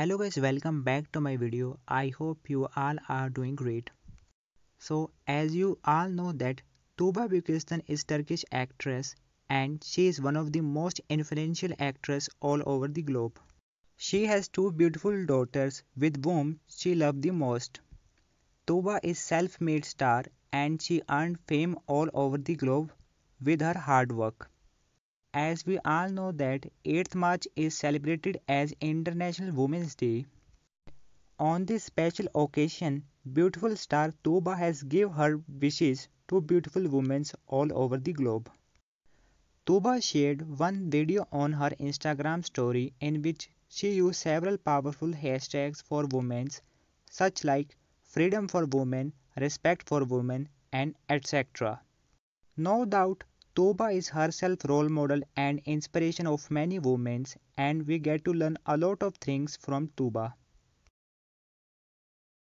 hello guys welcome back to my video i hope you all are doing great so as you all know that tuba bukistan is turkish actress and she is one of the most influential actress all over the globe she has two beautiful daughters with whom she loved the most tuba is self-made star and she earned fame all over the globe with her hard work as we all know that 8th March is celebrated as International Women's Day. On this special occasion, beautiful star Toba has give her wishes to beautiful women all over the globe. Toba shared one video on her Instagram story in which she used several powerful hashtags for women such like freedom for women, respect for women and etc. No doubt Toba is herself role model and inspiration of many women and we get to learn a lot of things from Toba.